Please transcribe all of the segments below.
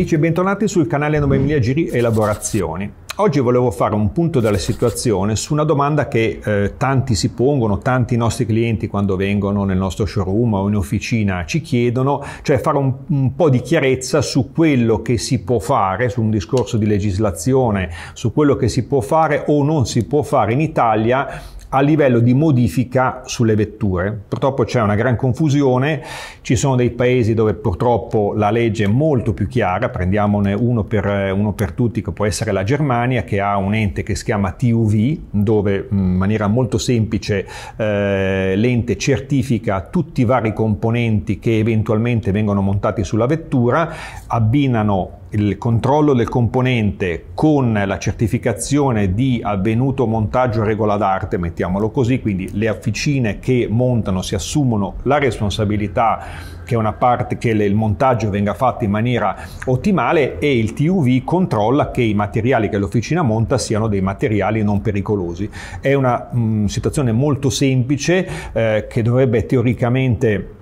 amici e bentornati sul canale 9000 Giri Elaborazioni. Oggi volevo fare un punto della situazione su una domanda che eh, tanti si pongono, tanti nostri clienti quando vengono nel nostro showroom o in officina ci chiedono, cioè fare un, un, po' di chiarezza su quello che si può fare, su un discorso di legislazione, su quello che si può fare o non si può fare in Italia a livello di modifica sulle vetture. Purtroppo c'è una gran confusione, ci sono dei paesi dove purtroppo la legge è molto più chiara, prendiamone uno per, uno per tutti che può essere la Germania che ha un ente che si chiama TUV dove in maniera molto semplice eh, l'ente certifica tutti i vari componenti che eventualmente vengono montati sulla vettura, abbinano il controllo del componente con la certificazione di avvenuto montaggio regola d'arte, mettiamolo così, quindi le officine che montano si assumono la responsabilità che una parte che il montaggio venga fatto in maniera ottimale e il TUV controlla che i materiali che l'officina monta siano dei materiali non pericolosi. È una mh, situazione molto semplice eh, che dovrebbe teoricamente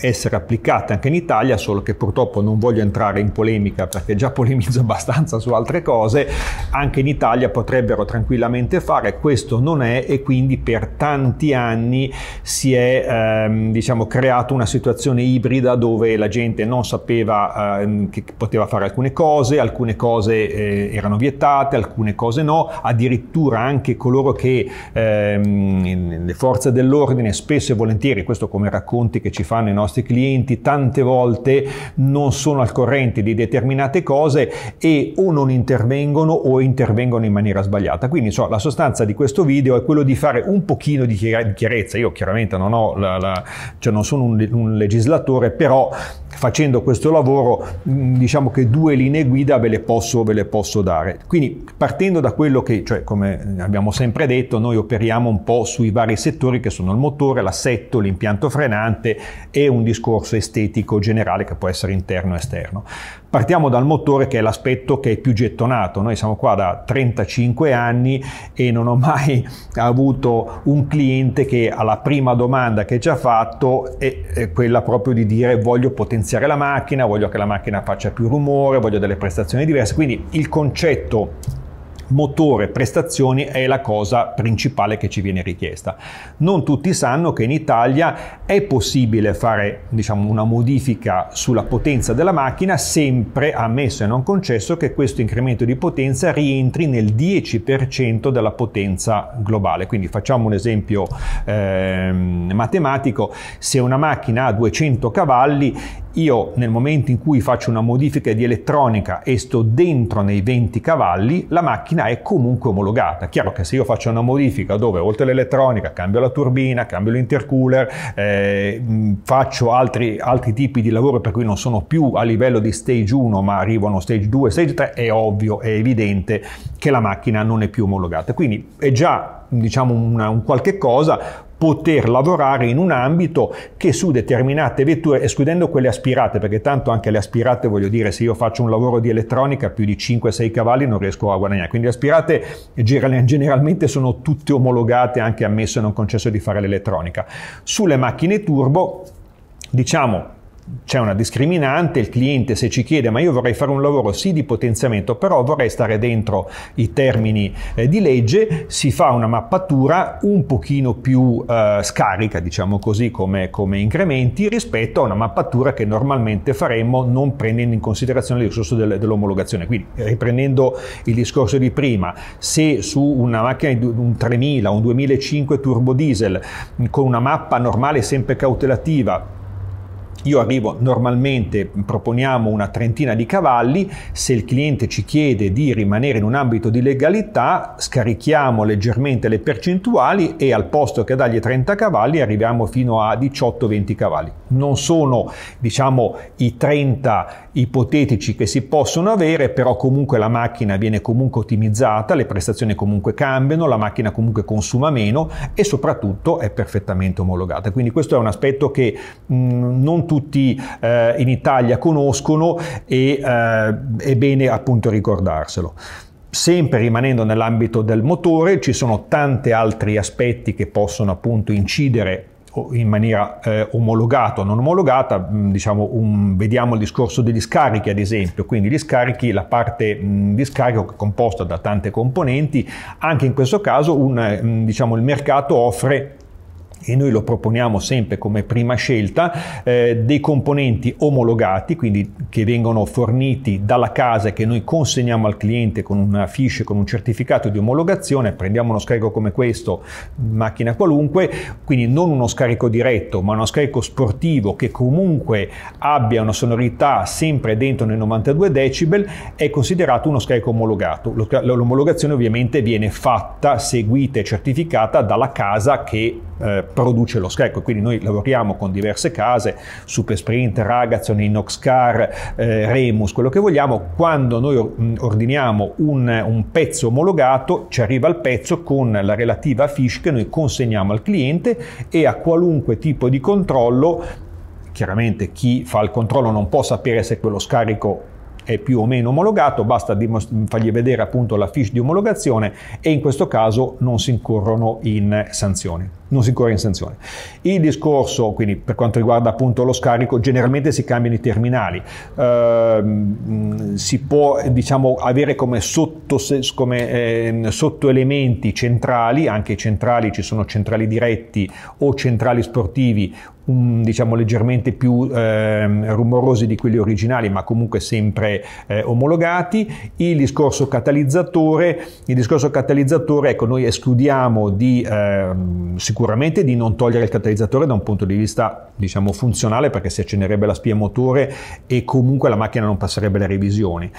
essere applicate anche in Italia, solo che purtroppo non voglio entrare in polemica perché già polemizzo abbastanza su altre cose, anche in Italia potrebbero tranquillamente fare, questo non è e quindi per tanti anni si è ehm, diciamo, creata una situazione ibrida dove la gente non sapeva ehm, che poteva fare alcune cose, alcune cose eh, erano vietate, alcune cose no, addirittura anche coloro che ehm, le forze dell'ordine spesso e volentieri, questo come racconti che ci fanno i nostri nostri clienti tante volte non sono al corrente di determinate cose e o non intervengono o intervengono in maniera sbagliata. Quindi insomma, la sostanza di questo video è quello di fare un pochino di chiarezza. Io chiaramente non, ho la, la, cioè non sono un, un legislatore, però facendo questo lavoro mm, diciamo che due linee guida ve le posso, ve le posso dare. Quindi partendo da quello che, cioè, come abbiamo sempre detto, noi operiamo un po' sui vari settori che sono il motore, l'assetto, l'impianto frenante e un discorso estetico generale che può essere interno e esterno. Partiamo dal motore che è l'aspetto che è più gettonato. Noi siamo qua da 35 anni e non ho mai avuto un cliente che alla prima domanda che ci ha fatto è quella proprio di dire voglio potenziare la macchina, voglio che la macchina faccia più rumore, voglio delle prestazioni diverse. Quindi il concetto motore prestazioni è la cosa principale che ci viene richiesta. Non tutti sanno che in Italia è possibile fare diciamo, una modifica sulla potenza della macchina sempre ammesso e non concesso che questo incremento di potenza rientri nel 10% della potenza globale. Quindi facciamo un esempio eh, matematico, se una macchina ha 200 cavalli io nel momento in cui faccio una modifica di elettronica e sto dentro nei 20 cavalli, la macchina macchina è comunque omologata. Chiaro che se io faccio una modifica dove oltre all'elettronica cambio la turbina, cambio l'intercooler, eh, mm, faccio altri, altri, tipi di lavoro per cui non sono più a livello di stage 1 ma arrivano stage 2, stage 3, è ovvio, è evidente che la macchina non è più omologata. Quindi è già diciamo una, un qualche cosa poter lavorare in un ambito che su determinate vetture, escludendo quelle aspirate, perché tanto anche le aspirate, voglio dire, se io faccio un lavoro di elettronica più di 5-6 cavalli non riesco a guadagnare, quindi le aspirate generalmente sono tutte omologate, anche ammesso e non concesso di fare l'elettronica. Sulle macchine turbo, diciamo, c'è una discriminante, il cliente se ci chiede ma io vorrei fare un lavoro sì di potenziamento, però vorrei stare dentro i termini eh, di legge, si fa una mappatura un pochino più eh, scarica, diciamo così, come, come, incrementi rispetto a una mappatura che normalmente faremmo non prendendo in considerazione il discorso del, dell'omologazione. Quindi eh, riprendendo il discorso di prima, se su una macchina di un 3000, un 2005 turbo diesel con una mappa normale sempre cautelativa io arrivo normalmente, proponiamo una trentina di cavalli, se il cliente ci chiede di rimanere in un ambito di legalità, scarichiamo leggermente le percentuali e al posto che dagli 30 cavalli arriviamo fino a 18-20 cavalli. Non sono, diciamo, i 30 ipotetici che si possono avere, però comunque la macchina viene comunque ottimizzata, le prestazioni comunque cambiano, la macchina comunque consuma meno e soprattutto è perfettamente omologata. Quindi questo è un aspetto che mh, non tutti tutti eh, in Italia conoscono e eh, è bene appunto ricordarselo. Sempre rimanendo nell'ambito del motore, ci sono tanti altri aspetti che possono appunto incidere in maniera eh, omologata o non omologata, diciamo un, vediamo il discorso degli scarichi ad esempio, quindi gli scarichi, la parte mh, di scarico è composta da tante componenti, anche in questo caso un, mh, diciamo, il mercato offre e noi lo proponiamo sempre come prima scelta, eh, dei componenti omologati, quindi che vengono forniti dalla casa e che noi consegniamo al cliente con una fiche, con un certificato di omologazione, prendiamo uno scarico come questo, macchina qualunque, quindi non uno scarico diretto, ma uno scarico sportivo che comunque abbia una sonorità sempre dentro nei 92 decibel, è considerato uno scarico omologato. L'omologazione ovviamente viene fatta, seguita e certificata dalla casa che eh, produce lo scarico. Quindi noi lavoriamo con diverse case, Super Sprint, Ragazon, Inoxcar, eh, Remus, quello che vogliamo. Quando noi mm, ordiniamo un, un, pezzo omologato, ci arriva il pezzo con la relativa fiche che noi consegniamo al cliente e a qualunque tipo di controllo. Chiaramente chi fa il controllo non può sapere se quello scarico è più o meno omologato, basta fargli vedere appunto la fiche di omologazione e in questo caso non si incorrono in sanzioni. Non si incorre in sanzione. Il discorso, quindi per quanto riguarda appunto lo scarico, generalmente si cambiano i terminali, eh, si può diciamo avere come sotto sotto, come eh, sotto elementi centrali, anche centrali ci sono centrali diretti o centrali sportivi un, diciamo leggermente più eh, rumorosi di quelli originali ma comunque sempre eh, omologati il discorso catalizzatore il discorso catalizzatore ecco noi escludiamo di eh, sicuramente di non togliere il catalizzatore da un punto di vista diciamo funzionale perché si accenderebbe la spia motore e comunque la macchina non passerebbe le revisioni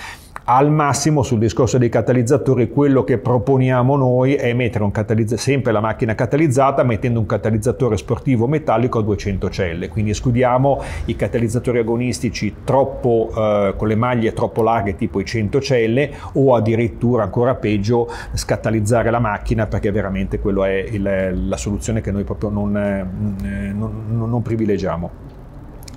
al massimo sul discorso dei catalizzatori quello che proponiamo noi è mettere un sempre la macchina catalizzata mettendo un catalizzatore sportivo metallico a 200 celle, quindi escludiamo i catalizzatori agonistici troppo, eh, con le maglie troppo larghe tipo i 100 celle o addirittura ancora peggio scatalizzare la macchina perché veramente quella è il, la soluzione che noi proprio non, eh, non, non privilegiamo.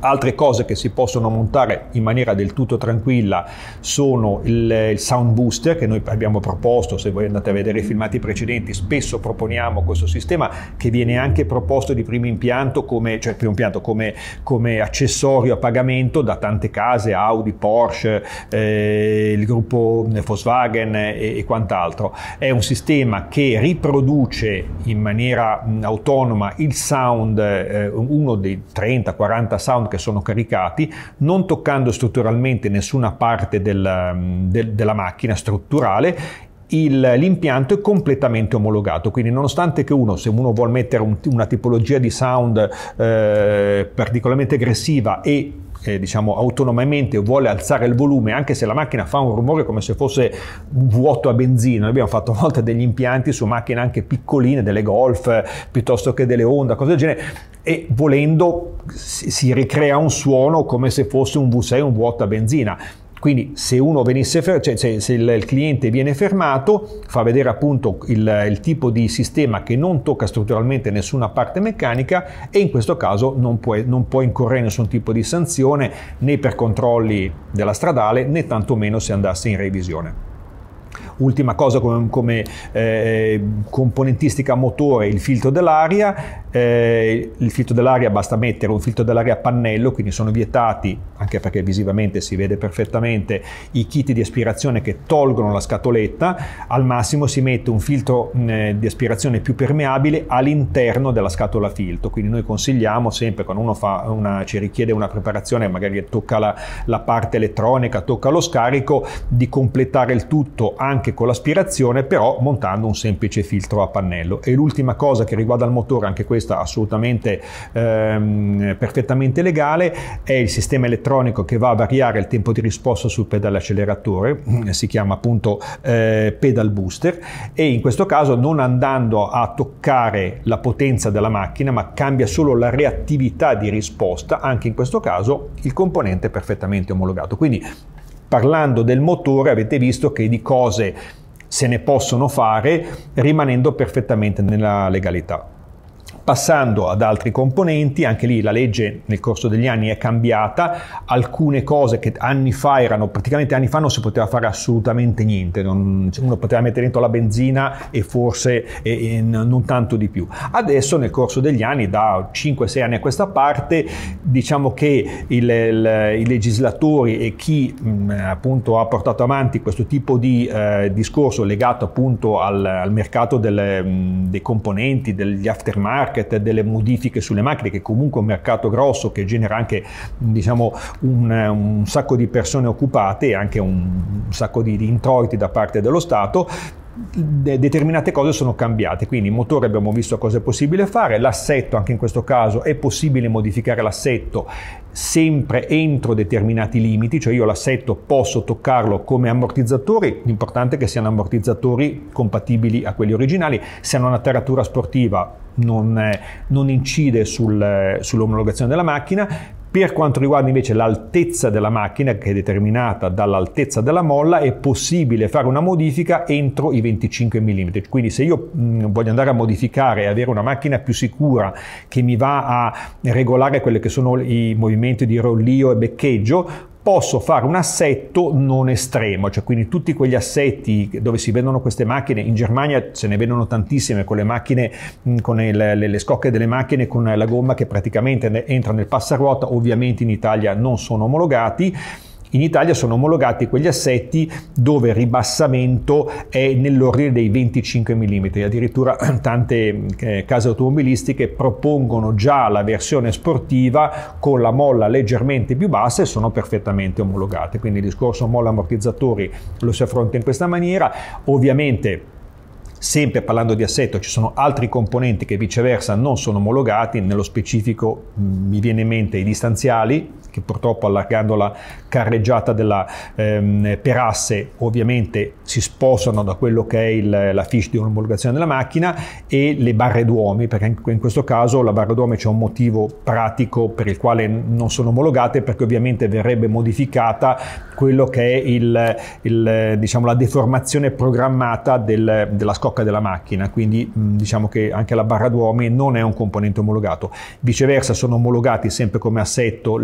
Altre cose che si possono montare in maniera del tutto tranquilla sono il, il, sound booster che noi abbiamo proposto, se voi andate a vedere i filmati precedenti, spesso proponiamo questo sistema che viene anche proposto di primo impianto come, cioè primo impianto come, come accessorio a pagamento da tante case, Audi, Porsche, eh, il gruppo Volkswagen e, e quant'altro. È un sistema che riproduce in maniera autonoma il sound, eh, uno dei 30-40 sound che sono caricati, non toccando strutturalmente nessuna parte del, mm, del, della macchina strutturale l'impianto è completamente omologato, quindi nonostante che uno, se uno vuole mettere un, una tipologia di sound eh, particolarmente aggressiva e eh, diciamo autonomamente vuole alzare il volume anche se la macchina fa un rumore come se fosse vuoto a benzina noi abbiamo fatto a volte degli impianti su macchine anche piccoline delle golf piuttosto che delle Honda cose del genere e volendo si, si ricrea un suono come se fosse un V6 un vuoto a benzina quindi se, fermato, cioè, se, se il, il, cliente viene fermato, fa vedere appunto il, il, tipo di sistema che non tocca strutturalmente nessuna parte meccanica e in questo caso non, puoi, non può incorrere nessun tipo di sanzione né per controlli della stradale né tantomeno se andasse in revisione. Ultima cosa come, come eh, componentistica motore, il filtro dell'aria. Eh, il filtro dell'aria basta mettere un filtro dell'aria a pannello, quindi sono vietati, anche perché visivamente si vede perfettamente, i kit di aspirazione che tolgono la scatoletta. Al massimo si mette un filtro mh, di aspirazione più permeabile all'interno della scatola filtro. Quindi noi consigliamo sempre quando uno una, ci richiede una preparazione, magari tocca la, la parte elettronica, tocca lo scarico, di completare il tutto anche anche con l'aspirazione, però montando un semplice filtro a pannello. E l'ultima cosa che riguarda il motore, anche questa assolutamente ehm, perfettamente legale, è il sistema elettronico che va a variare il tempo di risposta sul pedale acceleratore, mm, si chiama appunto eh, pedal booster e in questo caso non andando a toccare la potenza della macchina, ma cambia solo la reattività di risposta, anche in questo caso il componente è perfettamente omologato. Quindi Parlando del motore avete visto che di cose se ne possono fare rimanendo perfettamente nella legalità. Passando ad altri componenti, anche lì la legge nel corso degli anni è cambiata, alcune cose che anni fa erano, praticamente anni fa non si poteva fare assolutamente niente, non, cioè, uno poteva mettere dentro la benzina e forse e, e non tanto di più. Adesso nel corso degli anni, da 5-6 anni a questa parte, diciamo che il, il, i legislatori e chi mh, appunto ha portato avanti questo tipo di eh, discorso legato appunto al, al mercato delle, mh, dei componenti, degli aftermarket, market delle modifiche sulle macchine, che comunque è un mercato grosso che genera anche diciamo, un, un sacco di persone occupate e anche un, un sacco di, di introiti da parte dello Stato, determinate cose sono cambiate, quindi il motore abbiamo visto cosa è possibile fare, l'assetto anche in questo caso è possibile modificare l'assetto sempre entro determinati limiti, cioè io l'assetto posso toccarlo come ammortizzatori, l'importante è che siano ammortizzatori compatibili a quelli originali, se hanno una taratura sportiva non, eh, non incide sul, eh, sull'omologazione della macchina. Per quanto riguarda invece l'altezza della macchina, che è determinata dall'altezza della molla, è possibile fare una modifica entro i 25 mm. Quindi se io mm, voglio andare a modificare e avere una macchina più sicura che mi va a regolare quelli che sono i movimenti di rollio e beccheggio, posso fare un assetto non estremo, cioè quindi tutti quegli assetti dove si vendono queste macchine, in Germania se ne vendono tantissime con le macchine, mm, con il, le, le, scocche delle macchine con la gomma che praticamente entra nel passaruota, ovviamente in Italia non sono omologati, in Italia sono omologati quegli assetti dove il ribassamento è nell'ordine dei 25 mm, addirittura tante eh, case automobilistiche propongono già la versione sportiva con la molla leggermente più bassa e sono perfettamente omologate, quindi il discorso molla ammortizzatori lo si affronta in questa maniera, ovviamente Sempre parlando di assetto ci sono altri componenti che viceversa non sono omologati, nello specifico mm, mi viene in mente i distanziali, purtroppo allargando la carreggiata della ehm, Perasse ovviamente si sposano da quello che è il, la fiche di omologazione della macchina e le barre d'uomi perché in, in questo caso la barra d'uomi c'è un motivo pratico per il quale non sono omologate perché ovviamente verrebbe modificata quello che è il, il, diciamo, la deformazione programmata del, della scocca della macchina quindi diciamo che anche la barra d'uomi non è un componente omologato viceversa sono omologati sempre come assetto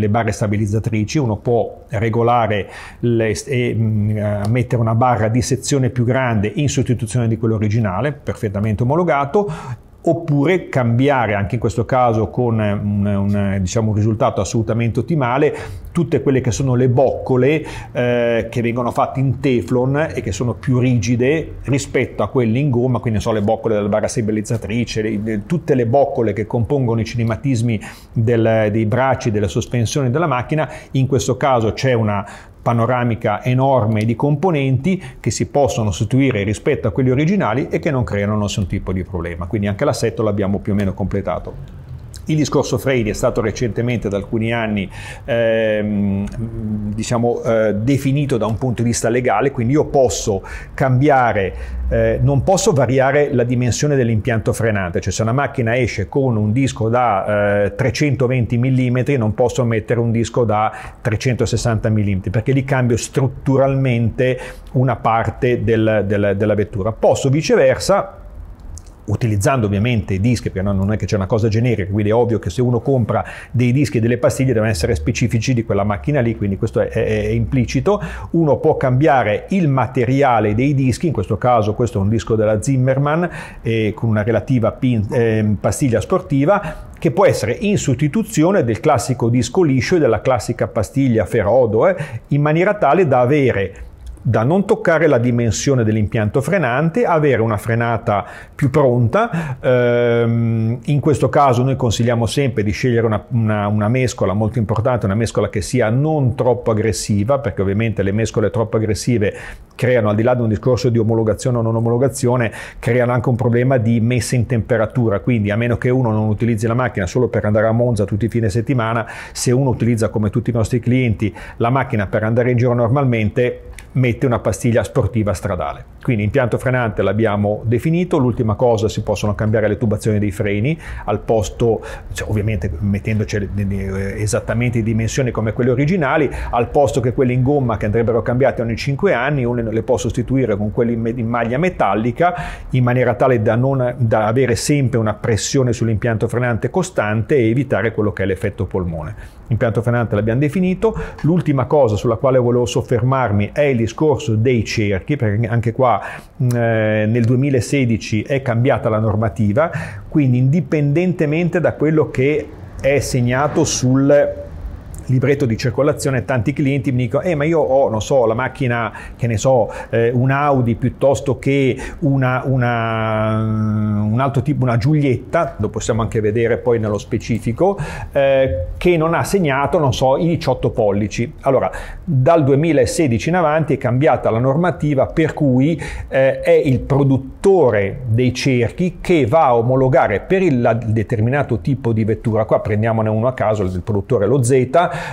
delle barre stabilizzatrici, uno può regolare le, e mh, mm, eh, mettere una barra di sezione più grande in sostituzione di quello originale, perfettamente omologato, oppure cambiare, anche in questo caso con un, un, diciamo, un, risultato assolutamente ottimale, tutte quelle che sono le boccole eh, che vengono fatte in teflon e che sono più rigide rispetto a quelle in gomma, quindi so, le boccole della barra stabilizzatrice, le, le, tutte le boccole che compongono i cinematismi del, dei bracci, della sospensione della macchina, in questo caso c'è una panoramica enorme di componenti che si possono sostituire rispetto a quelli originali e che non creano nessun tipo di problema. Quindi anche l'assetto l'abbiamo più o meno completato. Il discorso Freire è stato recentemente da alcuni anni ehm, diciamo, eh, definito da un punto di vista legale, quindi io posso cambiare, eh, non posso variare la dimensione dell'impianto frenante, cioè se una macchina esce con un disco da eh, 320 mm non posso mettere un disco da 360 mm perché lì cambio strutturalmente una parte del, del, della vettura. Posso viceversa utilizzando ovviamente i dischi, perché non è che c'è una cosa generica, quindi è ovvio che se uno compra dei dischi e delle pastiglie devono essere specifici di quella macchina lì, quindi questo è, è, è, implicito. Uno può cambiare il materiale dei dischi, in questo caso questo è un disco della Zimmerman eh, con una relativa pin, eh, pastiglia sportiva, che può essere in sostituzione del classico disco liscio e della classica pastiglia ferodo, eh, in maniera tale da avere da non toccare la dimensione dell'impianto frenante, avere una frenata più pronta. Ehm, in questo caso noi consigliamo sempre di scegliere una, una, una, mescola molto importante, una mescola che sia non troppo aggressiva, perché ovviamente le mescole troppo aggressive creano, al di là di un discorso di omologazione o non omologazione, creano anche un problema di messa in temperatura. Quindi a meno che uno non utilizzi la macchina solo per andare a Monza tutti i fine settimana, se uno utilizza come tutti i nostri clienti la macchina per andare in giro normalmente, mette una pastiglia sportiva stradale. Quindi impianto frenante l'abbiamo definito, l'ultima cosa si possono cambiare le tubazioni dei freni al posto, cioè, ovviamente mettendoci esattamente in dimensioni come quelle originali, al posto che quelle in gomma che andrebbero cambiate ogni 5 anni, uno le può sostituire con quelle in maglia metallica in maniera tale da, non, da avere sempre una pressione sull'impianto frenante costante e evitare quello che è l'effetto polmone impianto frenante l'abbiamo definito. L'ultima cosa sulla quale volevo soffermarmi è il discorso dei cerchi, perché anche qua mm, eh, nel 2016 è cambiata la normativa, quindi indipendentemente da quello che è segnato sul libretto di circolazione tanti clienti mi dicono, eh ma io ho, non so, la macchina, che ne so, eh, un Audi piuttosto che una, una, un altro tipo, una Giulietta, lo possiamo anche vedere poi nello specifico, eh, che non ha segnato, non so, i 18 pollici. Allora, dal 2016 in avanti è cambiata la normativa per cui eh, è il produttore dei cerchi che va a omologare per il, il determinato tipo di vettura, qua prendiamone uno a caso, il produttore lo Z,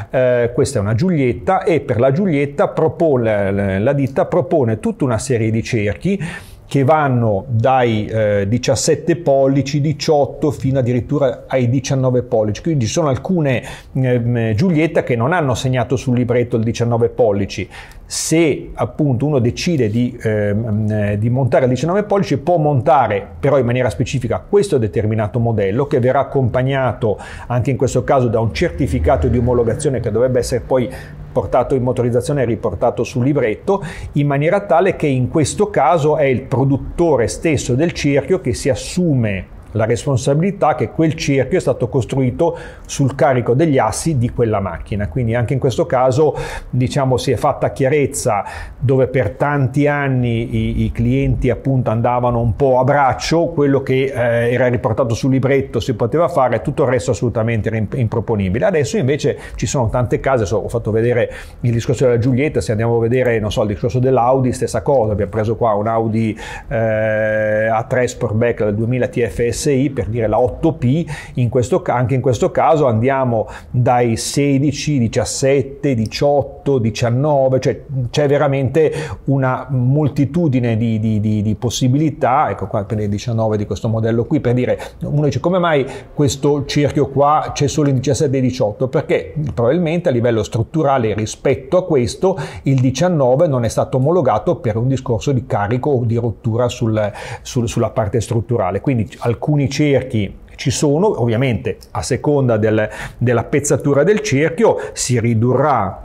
eh, questa è una Giulietta e per la Giulietta propone, eh, la ditta propone tutta una serie di cerchi che vanno dai eh, 17 pollici, 18 fino addirittura ai 19 pollici. Quindi ci sono alcune eh, Giulietta che non hanno segnato sul libretto il 19 pollici se appunto uno decide di, ehm, eh, di montare il 19 pollici può montare però in maniera specifica questo determinato modello che verrà accompagnato anche in questo caso da un certificato di omologazione che dovrebbe essere poi portato in motorizzazione e riportato sul libretto in maniera tale che in questo caso è il produttore stesso del cerchio che si assume la responsabilità che quel cerchio è stato costruito sul carico degli assi di quella macchina. Quindi anche in questo caso diciamo, si è fatta chiarezza dove per tanti anni i, i clienti appunto, andavano un po' a braccio, quello che eh, era riportato sul libretto si poteva fare, tutto il resto assolutamente era improponibile. Adesso invece ci sono tante case, so, ho fatto vedere il discorso della Giulietta, se andiamo a vedere non so, il discorso dell'Audi, stessa cosa, abbiamo preso qua un Audi eh, A3 Sportback del 2000 TFS RSI, per dire la 8P, in questo, anche in questo caso andiamo dai 16, 17, 18, 19, cioè c'è veramente una moltitudine di, di, di, di possibilità, ecco qua per il 19 di questo modello qui, per dire, uno dice come mai questo cerchio qua c'è solo in 17 e 18? Perché probabilmente a livello strutturale rispetto a questo il 19 non è stato omologato per un discorso di carico o di rottura sul, sul, sulla parte strutturale, quindi alcuni alcuni cerchi ci sono, ovviamente a seconda del, della pezzatura del cerchio si ridurrà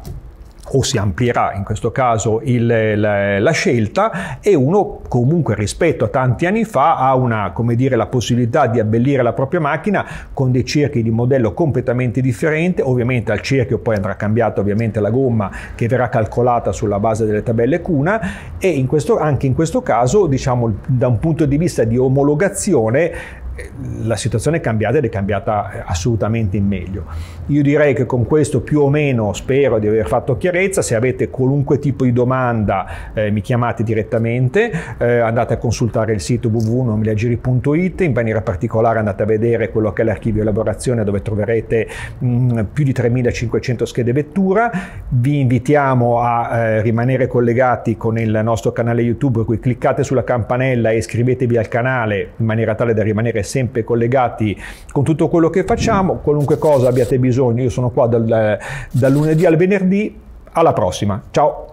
o si amplierà in questo caso il, la, la, scelta e uno comunque rispetto a tanti anni fa ha una, dire, la possibilità di abbellire la propria macchina con dei cerchi di modello completamente differente, ovviamente al cerchio poi andrà cambiata ovviamente la gomma che verrà calcolata sulla base delle tabelle CUNA e in questo, anche in questo caso diciamo da un punto di vista di omologazione la situazione è cambiata ed è cambiata eh, assolutamente in meglio. Io direi che con questo più o meno spero di aver fatto chiarezza, se avete qualunque tipo di domanda eh, mi chiamate direttamente, eh, andate a consultare il sito www.nomileagiri.it, in maniera particolare andate a vedere quello che è l'archivio elaborazione dove troverete mh, mm, più di 3500 schede vettura, vi invitiamo a eh, rimanere collegati con il nostro canale YouTube, per cliccate sulla campanella e iscrivetevi al canale in maniera tale da rimanere sempre sempre collegati con tutto quello che facciamo, qualunque cosa abbiate bisogno, io sono qua dal, eh, dal lunedì al venerdì, alla prossima, ciao!